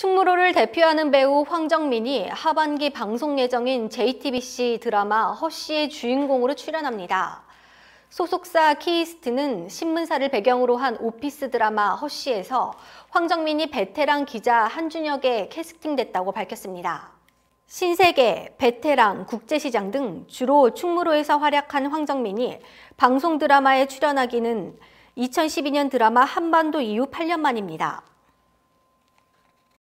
충무로를 대표하는 배우 황정민이 하반기 방송 예정인 JTBC 드라마 허쉬의 주인공으로 출연합니다. 소속사 키이스트는 신문사를 배경으로 한 오피스 드라마 허쉬에서 황정민이 베테랑 기자 한준혁에 캐스팅됐다고 밝혔습니다. 신세계, 베테랑, 국제시장 등 주로 충무로에서 활약한 황정민이 방송 드라마에 출연하기는 2012년 드라마 한반도 이후 8년 만입니다.